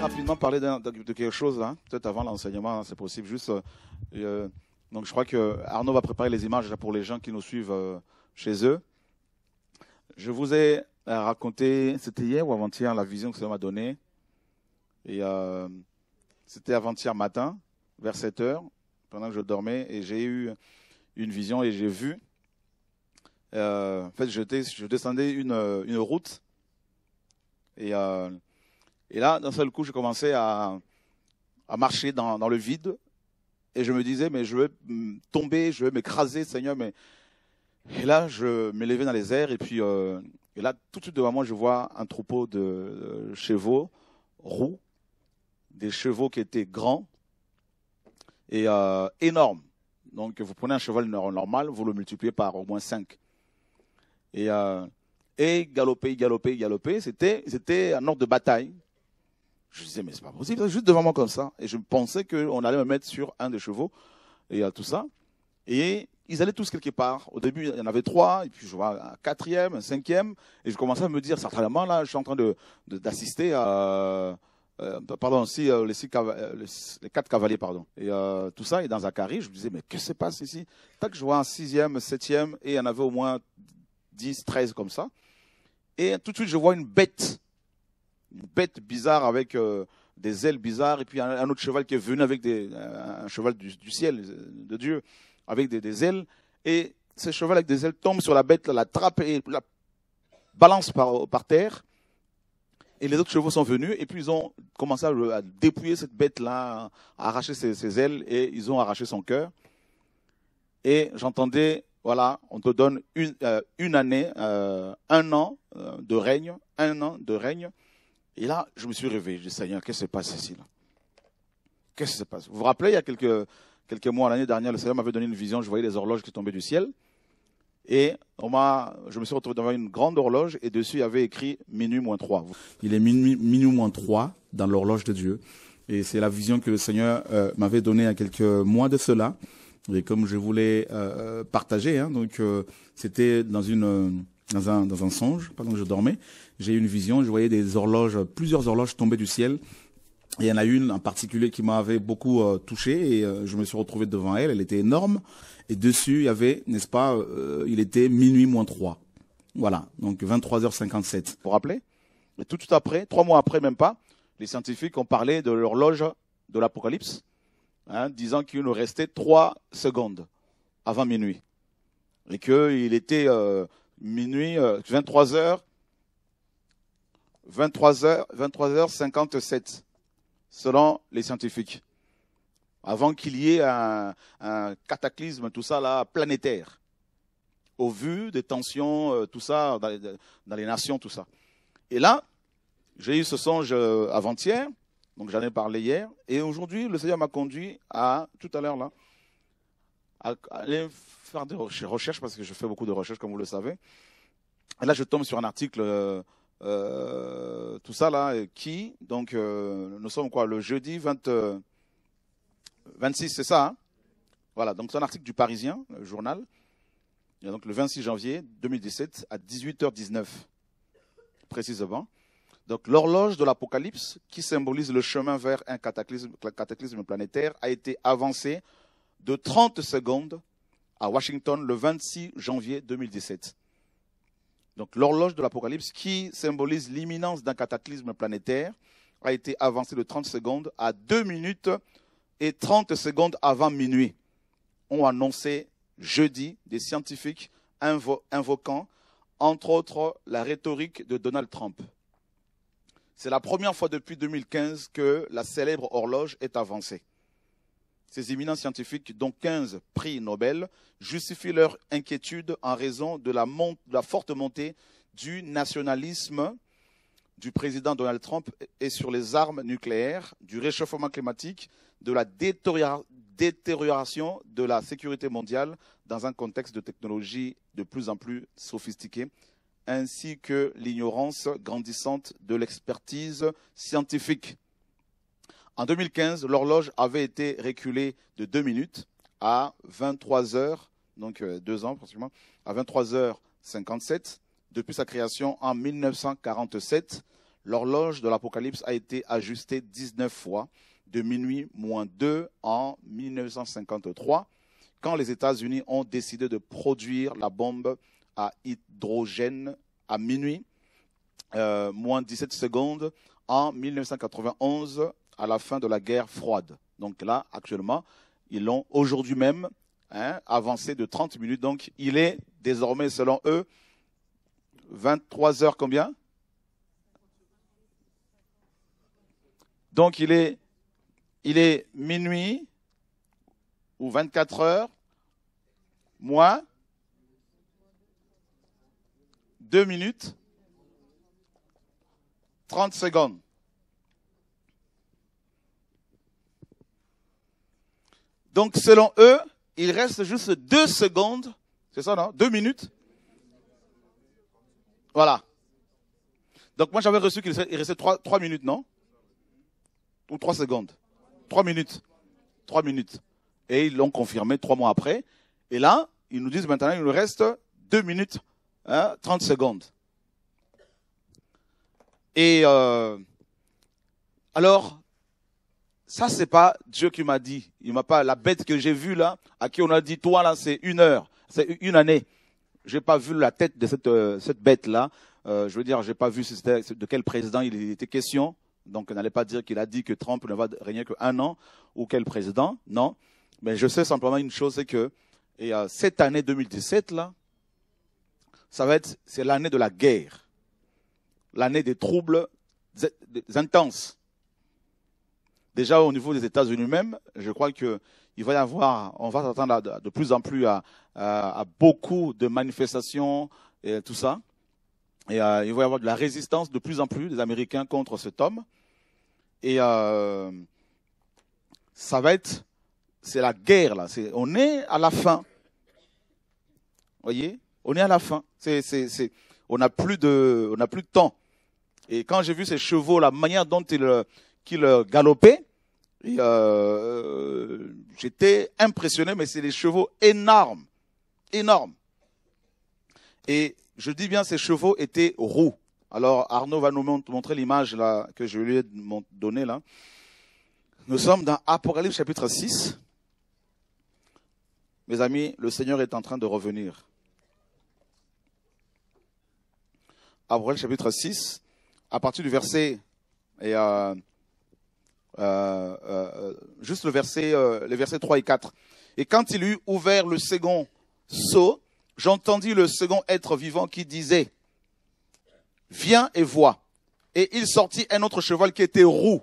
rapidement parler de quelque chose, peut-être avant l'enseignement, hein, c'est possible. Juste, euh, euh, donc je crois que Arnaud va préparer les images pour les gens qui nous suivent euh, chez eux. Je vous ai euh, raconté, c'était hier ou avant-hier, la vision que ça m'a donnée. Et euh, c'était avant-hier matin, vers 7 heures, pendant que je dormais, et j'ai eu une vision et j'ai vu. en fait, je, descendais une, route. Et, et là, d'un seul coup, j'ai commençais à, marcher dans, dans le vide et je me disais, mais je vais tomber, je vais m'écraser, Seigneur. Mais... Et là, je m'élevais dans les airs. Et puis, euh, et là, tout de suite devant moi, je vois un troupeau de chevaux roux, des chevaux qui étaient grands et euh, énormes. Donc, vous prenez un cheval normal, vous le multipliez par au moins cinq Et, euh, et galoper, galoper, galoper, c'était un ordre de bataille. Je disais, mais c'est pas possible, hein, juste devant moi comme ça. Et je pensais qu'on allait me mettre sur un des chevaux et à tout ça. Et ils allaient tous quelque part. Au début, il y en avait trois, et puis je vois un quatrième, un cinquième, et je commençais à me dire, certainement, là, je suis en train d'assister de, d'assister à, euh, pardon, si, euh, les, euh, les, quatre cavaliers, pardon. Et tout ça, et dans carré, je me disais, mais que se passe ici Tac, je vois un sixième, septième, et il y en avait au moins dix, treize comme ça. Et tout de suite, je vois une bête une bête bizarre avec euh, des ailes bizarres, et puis un, autre cheval qui est venu avec des, un cheval du, ciel, euh, de Dieu, avec des, ailes, et ce cheval avec des ailes tombe sur la bête, la trappe et la balance par, terre. Et les autres chevaux sont venus et puis ils ont commencé à, dépouiller cette bête-là, à arracher ses, ailes et ils ont arraché son cœur. Et j'entendais, voilà, on te donne une, euh, une année, un an de règne, un an de règne. Et là, je me suis réveillé. Je dis, Seigneur, qu'est-ce qui se passe ici là Qu'est-ce qui se passe Vous vous rappelez, il y a quelques, quelques mois, l'année dernière, le Seigneur m'avait donné une vision. Je voyais les horloges qui tombaient du ciel. Et on m'a, je me suis retrouvé devant une grande horloge et dessus il y avait écrit minuit moins 3. Il est minuit, moins 3 dans l'horloge de Dieu. Et c'est la vision que le Seigneur euh, m'avait donnée à quelques mois de cela. Et comme je voulais euh, euh, partager, hein, donc c'était dans une dans un, dans un songe, pendant que je dormais, j'ai eu une vision, je voyais des horloges, plusieurs horloges tomber du ciel. il y en a une en particulier qui m'avait beaucoup euh, touché et euh, je me suis retrouvé devant elle, elle était énorme. Et dessus, il y avait, n'est-ce pas, euh, il était minuit moins 3. Voilà, donc 23h57. Pour rappeler, et tout tout après, trois mois après même pas, les scientifiques ont parlé de l'horloge de l'apocalypse, hein, disant qu'il nous restait trois secondes avant minuit. Et qu'il était minuit, 23 h 23 h 23 heures 57, selon les scientifiques. Avant qu'il y ait un, cataclysme, tout ça là, planétaire. Au vu des tensions, euh, tout ça, dans les nations, tout ça. Et là, j'ai eu ce songe euh, avant-hier, donc j'en ai parlé hier, et aujourd'hui, le Seigneur m'a conduit à, tout à l'heure là, aller faire des recherches parce que je fais beaucoup de recherches, comme vous le savez. Et là, je tombe sur un article, euh, euh, tout ça là, euh, qui, donc, nous sommes quoi, le jeudi 26, c'est ça hein Voilà, donc c'est un article du Parisien, le journal, et donc le 26 janvier 2017 à 18h19, précisément. Donc l'horloge de l'Apocalypse, qui symbolise le chemin vers un cataclysme, cataclysme planétaire, a été avancée de 30 secondes à Washington le 26 janvier 2017. Donc l'horloge de l'Apocalypse, qui symbolise l'imminence d'un cataclysme planétaire, a été avancée de 30 secondes à 2 minutes et 30 secondes avant minuit. ont annoncé jeudi des scientifiques invoquant, entre autres, la rhétorique de Donald Trump. C'est la première fois depuis 2015 que la célèbre horloge est avancée. Ces éminents scientifiques, dont 15 prix Nobel, justifient leur inquiétude en raison de la, forte montée du nationalisme du président Donald Trump et sur les armes nucléaires, du réchauffement climatique, de la détérioration de la sécurité mondiale dans un contexte de technologie de plus en plus sophistiquée, ainsi que l'ignorance grandissante de l'expertise scientifique. En 2015, l'horloge avait été reculée de 2 minutes à 23 heures, donc 2 euh, deux ans pratiquement, à 23 heures 57. Depuis sa création en 1947, l'horloge de l'Apocalypse a été ajustée 19 fois, de minuit moins 2 en 1953, quand les États-Unis ont décidé de produire la bombe à hydrogène à minuit, euh, moins 17 secondes en 1991 à la fin de la guerre froide. Donc là, actuellement, ils l'ont aujourd'hui même hein, avancé de 30 minutes. Donc il est désormais, selon eux, 23 heures combien Donc il est, il est minuit ou 24 heures moins 2 minutes 30 secondes. Donc selon eux, il reste juste deux secondes, c'est ça, non Deux minutes Voilà. Donc moi j'avais reçu qu'il restait trois, trois minutes, non Ou trois secondes Trois minutes. Trois minutes. Et ils l'ont confirmé trois mois après. Et là, ils nous disent maintenant, il nous reste deux minutes, hein, 30 secondes. Et euh, alors, ça c'est pas Dieu qui m'a dit. Il m'a pas la bête que j'ai vue là, à qui on a dit toi là c'est une heure, c'est une année. J'ai pas vu la tête de cette euh, cette bête là. Euh, je veux dire, j'ai pas vu de quel président il était question. Donc n'allez pas dire qu'il a dit que Trump ne va régner qu'un an ou quel président. Non, mais je sais simplement une chose, c'est que et, euh, cette année 2017 là, ça va être c'est l'année de la guerre, l'année des troubles intenses déjà au niveau des États-Unis même, je crois que il va y avoir, on va s'attendre de plus en plus à, beaucoup de manifestations et tout ça. Et euh, il va y avoir de la résistance de plus en plus des Américains contre cet homme. Et euh, ça va être, c'est la guerre là. on est à la fin. Voyez, on est à la fin. on plus de, on n'a plus de temps. Et quand j'ai vu ces chevaux, la manière dont ils, qui leur galopait. Euh, j'étais impressionné, mais c'est des chevaux énormes, énormes. Et je dis bien, ces chevaux étaient roux. Alors Arnaud va nous montrer l'image là que je lui ai donnée là. Nous sommes dans Apocalypse chapitre 6. Mes amis, le Seigneur est en train de revenir. Apocalypse chapitre 6, à partir du verset et euh, euh, euh, juste le verset, euh, les versets 3 et 4. Et quand il eut ouvert le second seau, j'entendis le second être vivant qui disait, viens et vois. Et il sortit un autre cheval qui était roux.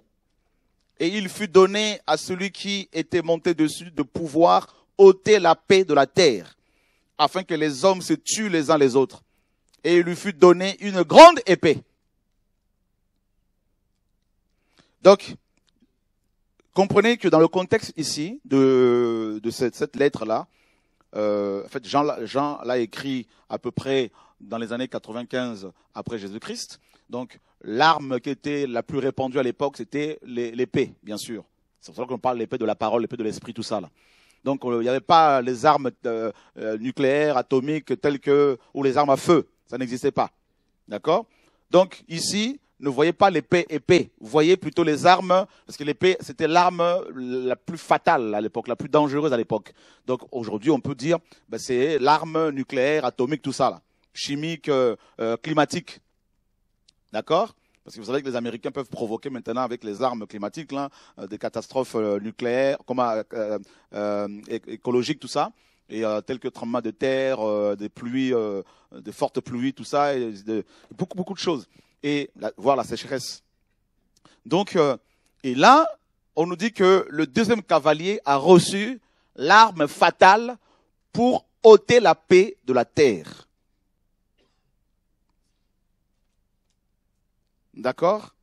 Et il fut donné à celui qui était monté dessus de pouvoir ôter la paix de la terre, afin que les hommes se tuent les uns les autres. Et il lui fut donné une grande épée. Donc, Comprenez que dans le contexte ici de, cette, lettre-là, euh, en fait, Jean, l'a écrit à peu près dans les années 95 après Jésus-Christ. Donc, l'arme qui était la plus répandue à l'époque, c'était l'épée, bien sûr. C'est pour ça qu'on parle l'épée de la parole, l'épée de l'esprit, tout ça. Là. Donc, euh, il n'y avait pas les armes euh, nucléaires, atomiques, telles que, ou les armes à feu. Ça n'existait pas. D'accord Donc, ici, ne voyez pas l'épée épée, voyez plutôt les armes, parce que l'épée, c'était l'arme la plus fatale à l'époque, la plus dangereuse à l'époque. Donc aujourd'hui, on peut dire, ben, c'est l'arme nucléaire, atomique, tout ça, là. chimique, euh, euh, climatique. D'accord parce que vous savez que les Américains peuvent provoquer maintenant avec les armes climatiques là, euh, des catastrophes nucléaires, comme, écologiques, tout ça et euh, tels que tremblements de terre, des pluies, des de fortes pluies, tout ça, et beaucoup beaucoup de choses et la, la sécheresse. Donc, euh, et là, on nous dit que le deuxième cavalier a reçu l'arme fatale pour ôter la paix de la terre. D'accord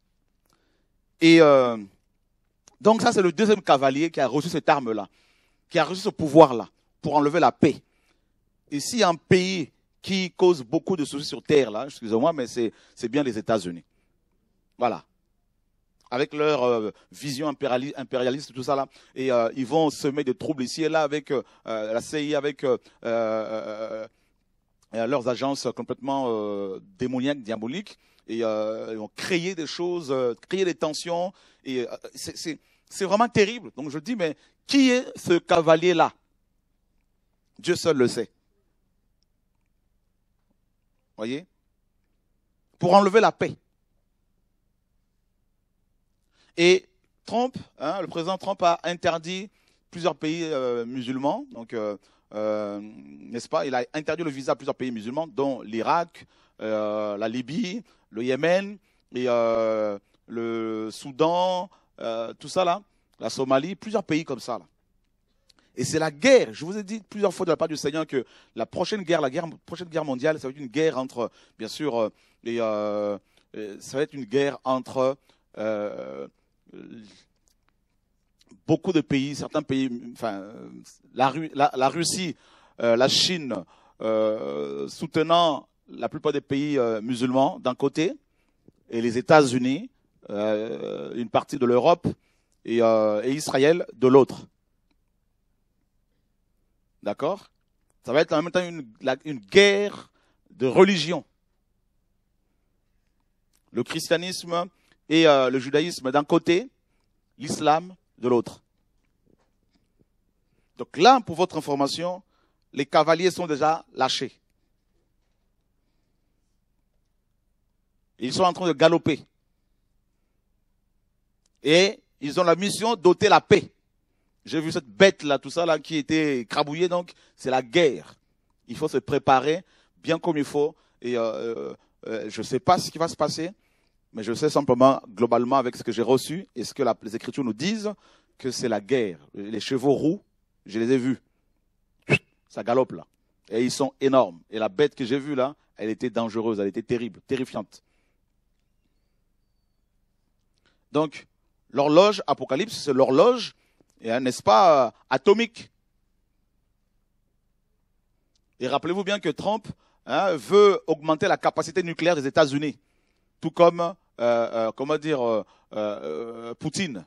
Et euh, donc ça, c'est le deuxième cavalier qui a reçu cette arme-là, qui a reçu ce pouvoir-là pour enlever la paix. Et si un pays qui cause beaucoup de soucis sur Terre, là, excusez-moi, mais c'est bien les États-Unis. Voilà. Avec leur euh, vision impérialiste, tout ça là, et euh, ils vont semer des troubles ici et là avec euh, la CIA, avec leurs agences complètement démoniaques, diaboliques, et ils vont créer des choses, créer des tensions, et c'est vraiment terrible. Donc je dis, mais qui est ce cavalier là Dieu seul le sait. Voyez Pour enlever la paix. Et Trump, hein, le président Trump a interdit plusieurs pays euh, musulmans, donc euh, euh, n'est-ce pas Il a interdit le visa à plusieurs pays musulmans, dont l'Irak, la Libye, le Yémen et le Soudan, tout ça là, la Somalie, plusieurs pays comme ça là. Et c'est la guerre. Je vous ai dit plusieurs fois de la part du Seigneur que la prochaine guerre, la guerre, prochaine guerre mondiale, ça va être une guerre entre, bien sûr, euh, et, euh, euh, ça va être une guerre entre beaucoup de pays, certains pays, enfin, la, Russie, la Chine, soutenant la plupart des pays musulmans d'un côté, et les États-Unis, une partie de l'Europe, et Israël de l'autre. D'accord Ça va être en même temps une, une guerre de religion. Le christianisme et euh, le judaïsme d'un côté, l'islam de l'autre. Donc là, pour votre information, les cavaliers sont déjà lâchés. Ils sont en train de galoper. Et ils ont la mission d'ôter la paix. J'ai vu cette bête-là, tout ça, là, qui était crabouillée. Donc, c'est la guerre. Il faut se préparer bien comme il faut. Et euh, euh, euh, je ne sais pas ce qui va se passer, mais je sais simplement, globalement, avec ce que j'ai reçu et ce que les Écritures nous disent, que c'est la guerre. Les chevaux roux, je les ai vus. Ça galope là. Et ils sont énormes. Et la bête que j'ai vue là, elle était dangereuse, elle était terrible, terrifiante. Donc, l'horloge, Apocalypse, c'est l'horloge n'est-ce euh, pas, atomique. Et rappelez-vous bien que Trump hein, veut augmenter la capacité nucléaire des États-Unis, tout comme, euh, euh, comment dire, Poutine.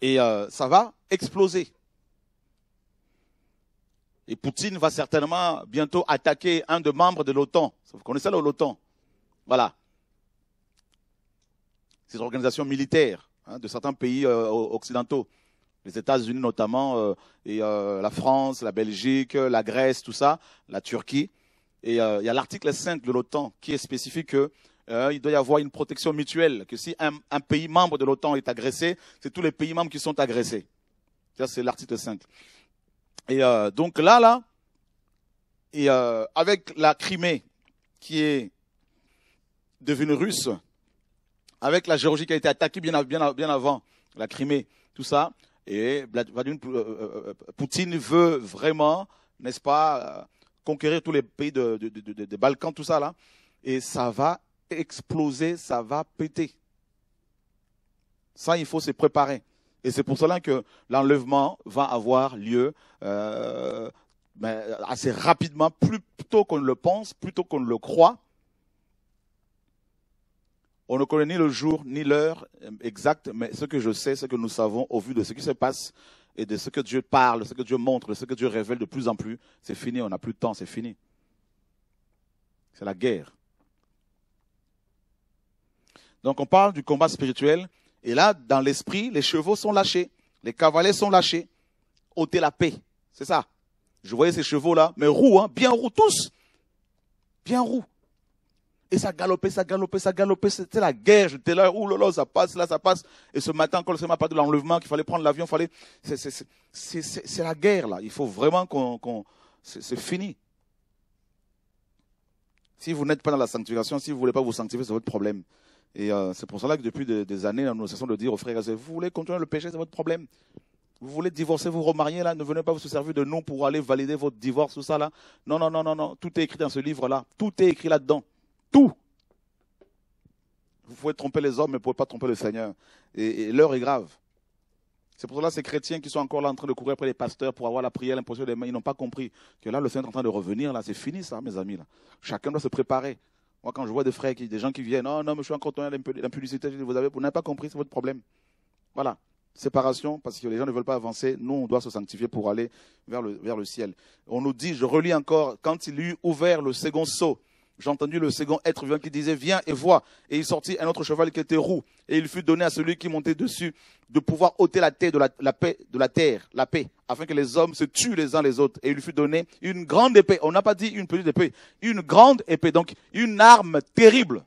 Et ça va exploser. Et Poutine va certainement bientôt attaquer un de membres de l'OTAN. Vous connaissez l'OTAN Voilà ces organisations militaires hein, de certains pays euh, occidentaux, les États-Unis notamment, euh, et euh, la France, la Belgique, la Grèce, tout ça, la Turquie. Et il y a l'article 5 de l'OTAN qui est spécifique que il doit y avoir une protection mutuelle, que si un, un pays membre de l'OTAN est agressé, c'est tous les pays membres qui sont agressés. Ça, c'est l'article 5. Et donc là, là, et avec la Crimée qui est devenue russe, avec la Géorgie qui a été attaquée bien, bien, bien avant, la Crimée, tout ça. Et euh, euh, euh, Poutine veut vraiment, n'est-ce pas, conquérir tous les pays des Balkans, tout ça là. Et ça va exploser, ça va péter. Ça, il faut se préparer. Et c'est pour cela que l'enlèvement va avoir lieu ben, assez rapidement, plus tôt qu'on le pense, plus tôt qu'on le croit. On ne connaît ni le jour ni l'heure euh, exacte, mais ce que je sais, ce que nous savons au vu de ce qui se passe et de ce que Dieu parle, de ce que Dieu montre, de ce que Dieu révèle de plus en plus, c'est fini, on n'a plus de temps, c'est fini. C'est la guerre. Donc on parle du combat spirituel, et là, dans l'esprit, les chevaux sont lâchés, les cavaliers sont lâchés, ôtez la paix, c'est ça. Je voyais ces chevaux-là, mais roux, hein, bien roux tous, bien roux. Et ça galopait, ça galopait, ça galopait. C'était la guerre. J'étais là, ouh là ça passe, là ça passe. Et ce matin, quand le m'a pas de l'enlèvement, qu'il fallait prendre l'avion, fallait. C'est la guerre là. Il faut vraiment qu'on. C'est fini. Si vous n'êtes pas dans la sanctification, si vous ne voulez pas vous sanctifier, c'est votre problème. Et euh, c'est pour cela que depuis des, années, nous cessons de dire aux frères et vous voulez continuer le péché, c'est votre problème. Vous voulez divorcer, vous remarier là, ne venez pas vous servir de nous pour aller valider votre divorce, tout ça là. Non, non, non, non, non. Tout est écrit dans ce livre là. Tout est écrit là-dedans. Tout. Vous pouvez tromper les hommes, mais vous ne pouvez pas tromper le Seigneur. Et, l'heure est grave. C'est pour cela que ces chrétiens qui sont encore là en train de courir après les pasteurs pour avoir la prière, l'imposition des mains, ils n'ont pas compris que là, le Seigneur est en train de revenir. Là, c'est fini, ça, mes amis. Là. Chacun doit se préparer. Moi, quand je vois des frères, qui, des gens qui viennent, oh non, mais je suis encore la publicité vous avez, vous n'avez pas compris, c'est votre problème. Voilà. Séparation, parce que les gens ne veulent pas avancer. Nous, on doit se sanctifier pour aller vers le, vers le ciel. On nous dit, je relis encore, quand il eut ouvert le second sceau, j'ai entendu le second être vivant qui disait, viens et vois. Et il sortit un autre cheval qui était roux. Et il fut donné à celui qui montait dessus de pouvoir ôter la terre de la, paix, de la terre, la paix, afin que les hommes se tuent les uns les autres. Et il fut donné une grande épée. On n'a pas dit une petite épée. Une grande épée. Donc, une arme terrible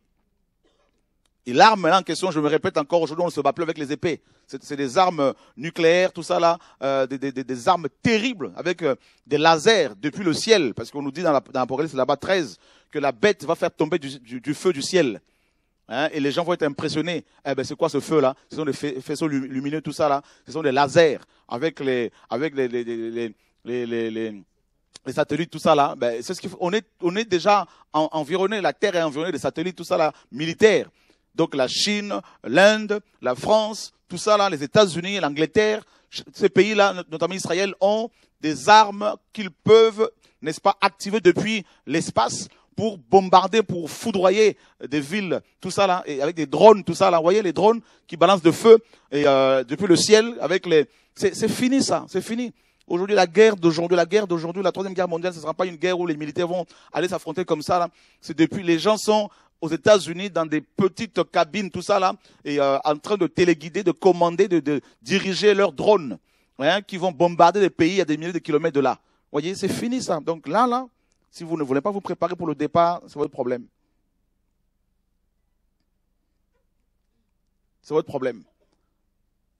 et l'arme là en question, je me répète encore, aujourd'hui on se bat plus avec les épées. C'est des armes nucléaires, tout ça là, euh, des, armes terribles avec euh, des lasers depuis le ciel, parce qu'on nous dit dans la dans l'Apocalypse là-bas 13 que la bête va faire tomber du, feu du ciel. Hein, et les gens vont être impressionnés. Eh ben, c'est quoi ce feu-là Ce sont des faisceaux lumineux, tout ça là. Ce sont des lasers avec les, avec les, les, les, satellites, tout ça là, ben, c'est ce qu'on est, on est déjà environné, la Terre est environnée de satellites, tout ça là, militaires donc la Chine, l'Inde, la France, tout ça là, les États-Unis, l'Angleterre, ces pays-là, notamment Israël, ont des armes qu'ils peuvent, n'est-ce pas, activer depuis l'espace pour bombarder, pour foudroyer des villes, tout ça là, et avec des drones, tout ça là. Vous voyez les drones qui balancent de feu et euh, depuis le ciel avec les. C'est fini ça, c'est fini. Aujourd'hui, la guerre d'aujourd'hui, la guerre d'aujourd'hui, la troisième guerre mondiale, ce ne sera pas une guerre où les militaires vont aller s'affronter comme ça. C'est depuis, les gens sont aux États-Unis dans des petites cabines, tout ça là, et euh, en train de téléguider, de commander, de, diriger leurs drones, hein, qui vont bombarder des pays à des milliers de kilomètres de là. Vous voyez, c'est fini ça. Donc là, là, si vous ne voulez pas vous préparer pour le départ, c'est votre problème. C'est votre problème.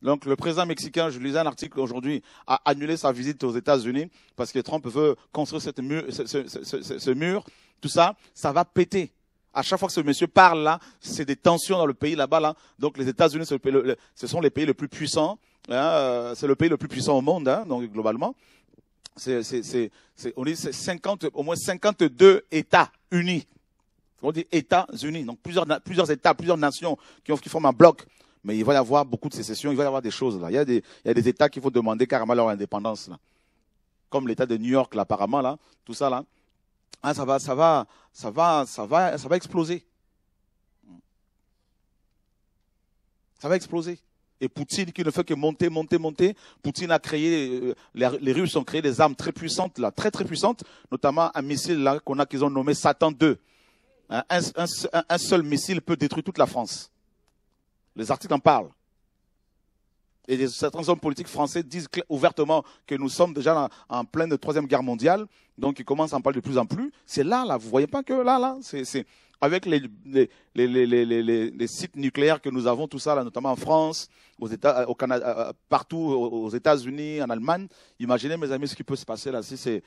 Donc le président mexicain, je lisais un article aujourd'hui, a annulé sa visite aux États-Unis parce que Trump veut construire cette ce, mur, tout ça, ça va péter. À chaque fois que ce monsieur parle là, c'est des tensions dans le pays là-bas là. Donc les États-Unis, ce sont les pays les plus puissants. Hein, euh, c'est le pays le plus puissant au monde, hein, donc globalement. C'est, on dit au moins 52 États unis. On dit États-Unis, donc plusieurs, États, plusieurs nations qui, ont, qui forment un bloc. Mais il va y avoir beaucoup de sécessions, il va y avoir des choses là. Il y a des, il États qui vont demander carrément leur indépendance là. Comme l'État de New York là, apparemment là, tout ça là ah, ça va, ça va, ça va, ça va, ça va exploser. Ça va exploser. Et Poutine, qui ne fait que monter, monter, monter, Poutine a créé, euh, les, les Russes ont créé des armes très puissantes, là, très, très puissantes, notamment un missile, là, qu'on a, qu'ils ont nommé Satan 2. Hein, un, seul missile peut détruire toute la France. Les articles en parlent et certains hommes politiques français disent ouvertement que nous sommes déjà en, pleine troisième guerre mondiale, donc ils commencent à en parler de plus en plus. C'est là, là, vous voyez pas que là, là, c'est avec les, sites nucléaires que nous avons, tout ça, là, notamment en France, aux États, euh, euh, euh, partout, aux États-Unis, en Allemagne. Imaginez, mes amis, ce qui peut se passer là si ces,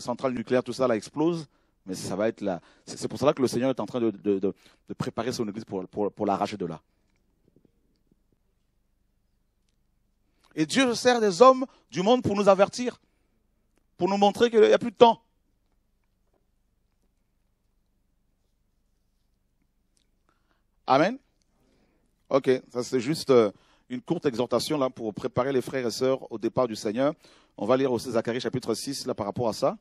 centrales nucléaires, tout ça, là, explose. Mais ça va être là. C'est pour cela que le Seigneur est en train de, préparer son Église pour l'arracher de là. Et Dieu sert des hommes du monde pour nous avertir, pour nous montrer qu'il n'y a plus de temps. Amen. Ok, ça c'est juste euh, une courte exhortation là pour préparer les frères et sœurs au départ du Seigneur. On va lire aussi Zacharie chapitre 6 là par rapport à ça.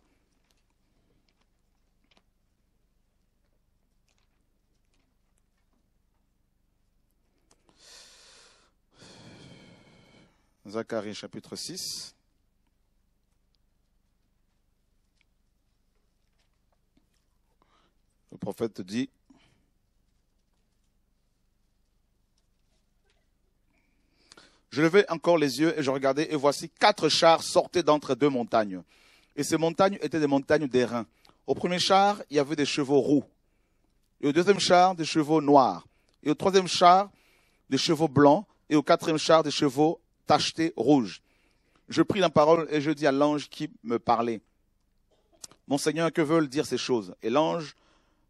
Zacharie chapitre 6. Le prophète dit, Je levai encore les yeux et je regardais, et voici quatre chars sortaient d'entre deux montagnes. Et ces montagnes étaient des montagnes d'airain. Au premier char, il y avait des chevaux roux. Et au deuxième char, des chevaux noirs. Et au troisième char, des chevaux blancs. Et au quatrième char, des chevaux tacheté rouge. Je pris la parole et je dis à l'ange qui me parlait, Monseigneur, que veulent dire ces choses Et l'ange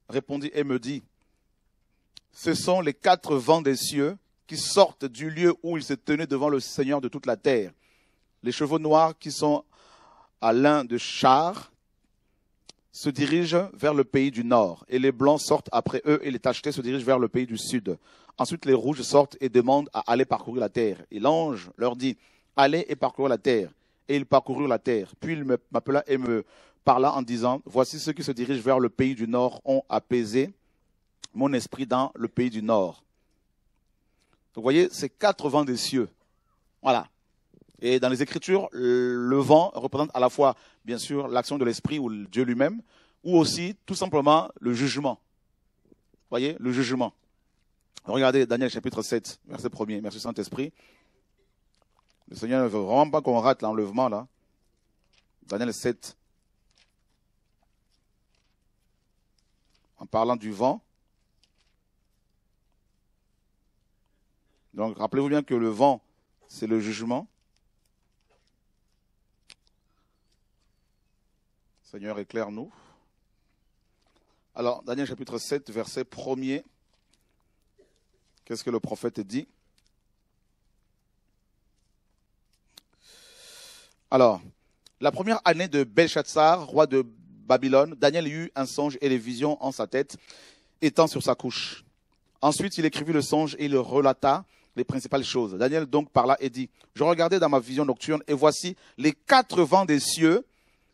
répondit et me dit, Ce sont les quatre vents des cieux qui sortent du lieu où ils se tenaient devant le Seigneur de toute la terre. Les chevaux noirs qui sont à l'un de char se dirigent vers le pays du nord, et les blancs sortent après eux, et les tachetés se dirigent vers le pays du sud. Ensuite, les rouges sortent et demandent à aller parcourir la terre. Et l'ange leur dit, allez et parcourez la terre. Et ils parcoururent la terre. Puis il m'appela et me parla en disant, voici ceux qui se dirigent vers le pays du nord ont apaisé mon esprit dans le pays du nord. Vous voyez, c'est quatre vents des cieux. Voilà. Et dans les Écritures, le vent représente à la fois, bien sûr, l'action de l'esprit ou Dieu lui-même, ou aussi tout simplement le jugement. Vous voyez, le jugement. Regardez Daniel chapitre 7, verset 1er. Merci Saint-Esprit. Le Seigneur ne veut vraiment pas qu'on rate l'enlèvement là. Daniel 7. En parlant du vent. Donc rappelez-vous bien que le vent, c'est le jugement. Seigneur, éclaire-nous. Alors, Daniel chapitre 7, verset 1er. Qu'est-ce que le prophète dit Alors, la première année de Belshazzar, roi de Babylone, Daniel eut un songe et les visions en sa tête, étant sur sa couche. Ensuite, il écrivit le songe et il le relata les principales choses. Daniel donc parla et dit, je regardais dans ma vision nocturne et voici les quatre vents des cieux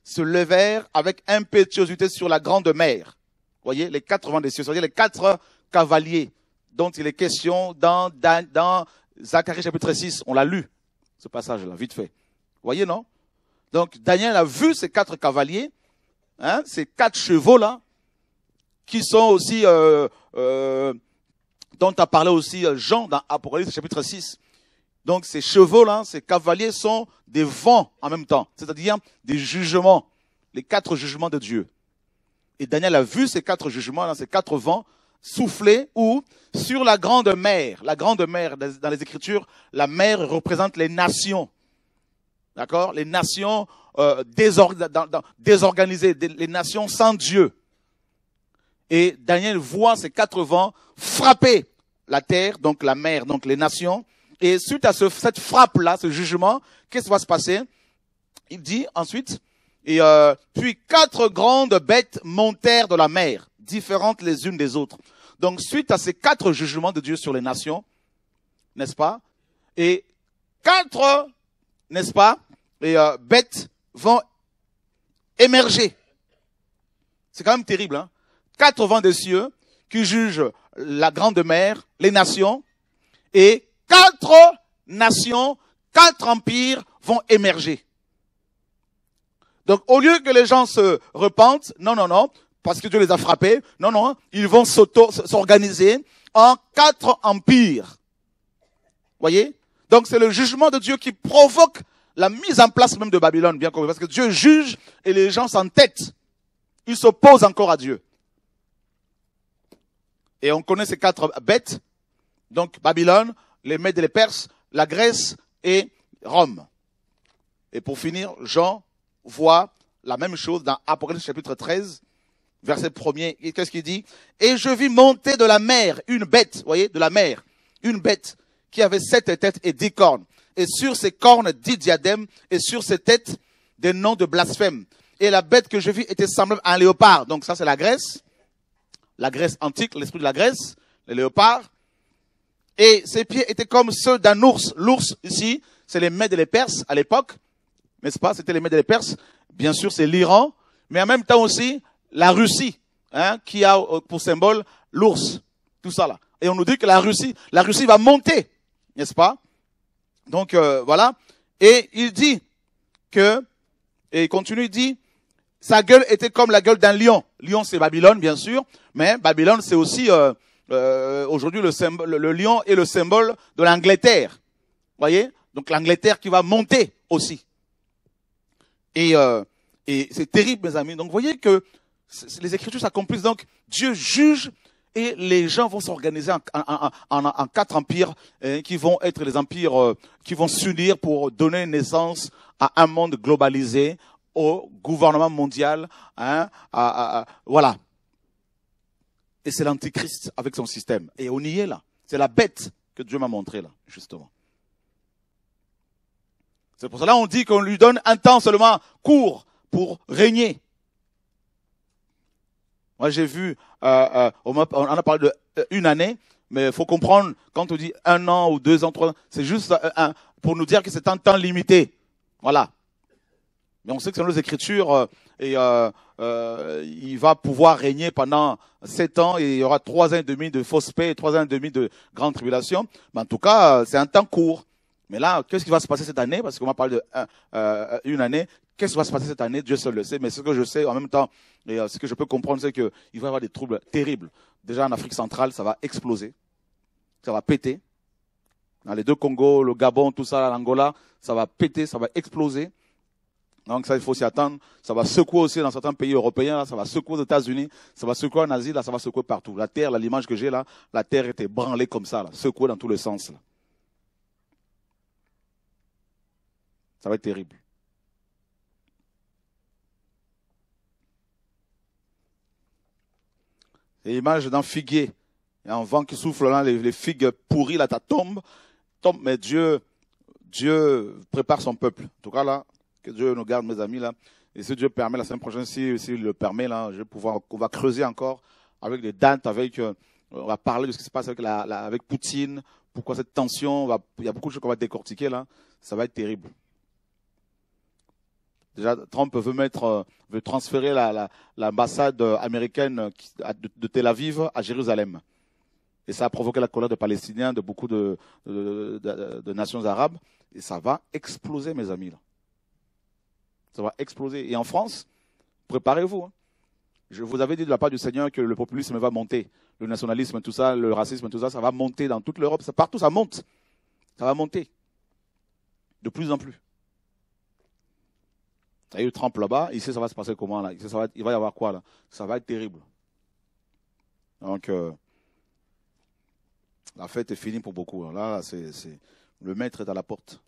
se levèrent avec impétuosité sur la grande mer. Voyez, les quatre vents des cieux, c'est-à-dire les quatre cavaliers donc il est question dans, dans, Zacharie chapitre 6. On l'a lu, ce passage-là, vite fait. Voyez, non Donc Daniel a vu ces quatre cavaliers, hein, ces quatre chevaux-là, qui sont aussi, euh, euh, dont a parlé aussi euh, Jean dans Apocalypse chapitre 6. Donc ces chevaux-là, ces cavaliers sont des vents en même temps, c'est-à-dire des jugements, les quatre jugements de Dieu. Et Daniel a vu ces quatre jugements, là, ces quatre vents, soufflé ou sur la grande mer. La grande mer, dans les Écritures, la mer représente les nations. D'accord Les nations euh, désorganisées, les nations sans Dieu. Et Daniel voit ces quatre vents frapper la terre, donc la mer, donc les nations. Et suite à cette frappe-là, ce jugement, qu'est-ce qui va se passer Il dit ensuite, et euh, puis quatre grandes bêtes montèrent de la mer, différentes les unes des autres. Donc, suite à ces quatre jugements de Dieu sur les nations, n'est-ce pas Et quatre, n'est-ce pas Et euh, bêtes vont émerger. C'est quand même terrible. Hein quatre vents des cieux qui jugent la grande mer, les nations, et quatre nations, quatre empires vont émerger. Donc, au lieu que les gens se repentent, non, non, non, parce que Dieu les a frappés. Non, non, ils vont s'organiser en quatre empires. Voyez Donc c'est le jugement de Dieu qui provoque la mise en place même de Babylone, bien compris, parce que Dieu juge et les gens s'entêtent. Ils s'opposent encore à Dieu. Et on connaît ces quatre bêtes, donc Babylone, les Mèdes et les Perses, la Grèce et Rome. Et pour finir, Jean voit la même chose dans Apocalypse chapitre 13, verset premier, qu'est-ce qu'il dit Et je vis monter de la mer une bête, voyez, de la mer, une bête qui avait sept têtes et dix cornes, et sur ses cornes dix diadèmes, et sur ses têtes des noms de blasphème. Et la bête que je vis était semblable à un léopard. Donc ça, c'est la Grèce, la Grèce antique, l'esprit de la Grèce, le léopard. Et ses pieds étaient comme ceux d'un ours. L'ours, ici, c'est les Mèdes et les Perses à l'époque, n'est-ce pas C'était les mains et les Perses. Bien sûr, c'est l'Iran, mais en même temps aussi la Russie, hein, qui a euh, pour symbole l'ours, tout ça là. Et on nous dit que la Russie, la Russie va monter, n'est-ce pas Donc euh, voilà. Et il dit que, et il continue, il dit, sa gueule était comme la gueule d'un lion. Lion, c'est Babylone, bien sûr, mais Babylone, c'est aussi euh, aujourd'hui le, le lion est le symbole de l'Angleterre. Voyez, donc l'Angleterre qui va monter aussi. Et, et c'est terrible, mes amis. Donc, vous voyez que les Écritures s'accomplissent. Donc, Dieu juge et les gens vont s'organiser en, quatre empires hein, qui vont être les empires euh, qui vont s'unir pour donner naissance à un monde globalisé, au gouvernement mondial. Hein, voilà. Et c'est l'antichrist avec son système. Et on y est là. C'est la bête que Dieu m'a montrée là, justement. C'est pour cela qu'on dit qu'on lui donne un temps seulement court pour régner. Moi, j'ai vu, euh, euh, on a parlé d'une euh, année, mais il faut comprendre, quand on dit un an ou deux ans, trois ans, c'est juste un, pour nous dire que c'est un temps limité. Voilà. Mais on sait que c'est dans les Écritures, et il va pouvoir régner pendant sept ans, et il y aura trois ans et demi de fausse paix, et trois ans et demi de grande tribulation. Mais en tout cas, c'est un temps court. Mais là, qu'est-ce qui va se passer cette année Parce qu'on va parlé d'une année. Qu'est-ce qui va se passer cette année Dieu seul le sait. Mais ce que je sais en même temps, et euh, ce que je peux comprendre, c'est qu'il va y avoir des troubles terribles. Déjà en Afrique centrale, ça va exploser. Ça va péter. Dans les deux Congos, le Gabon, tout ça, l'Angola, ça va péter, ça va exploser. Donc ça, il faut s'y attendre. Ça va secouer aussi dans certains pays européens, là, ça va secouer aux États-Unis, ça va secouer en Asie, là, ça va secouer partout. La terre, l'image que j'ai là, la terre était branlée comme ça, là, secouée dans tous les sens. Là. Ça va être terrible. Image d'un figuier. Il y a un vent qui souffle là, les, figues pourries là, ta tombe, tombe, mais Dieu, Dieu prépare son peuple. En tout cas là, que Dieu nous garde, mes amis là. Et si Dieu permet la semaine prochaine, si, si il le permet là, je vais pouvoir, on va creuser encore avec les dates, avec, euh, on va parler de ce qui se passe avec la, avec Poutine, pourquoi cette tension, il y a beaucoup de choses qu'on va décortiquer là, ça va être terrible. Déjà, Trump veut mettre, euh, veut transférer l'ambassade la, euh, américaine euh, de, Tel Aviv à Jérusalem. Et ça a provoqué la colère des Palestiniens, de beaucoup de, de, nations arabes. Et ça va exploser, mes amis. Là. Ça va exploser. Et en France, préparez-vous. Hein. Je vous avais dit de la part du Seigneur que le populisme va monter. Le nationalisme, tout ça, le racisme, tout ça, ça va monter dans toute l'Europe. Partout, ça monte. Ça va monter. De plus en plus il trempe là-bas, ici, ça va se passer comment, là ça va Il va y avoir quoi, là Ça va être terrible. Donc, euh, la fête est finie pour beaucoup. Hein. Là, là c'est, le maître est à la porte.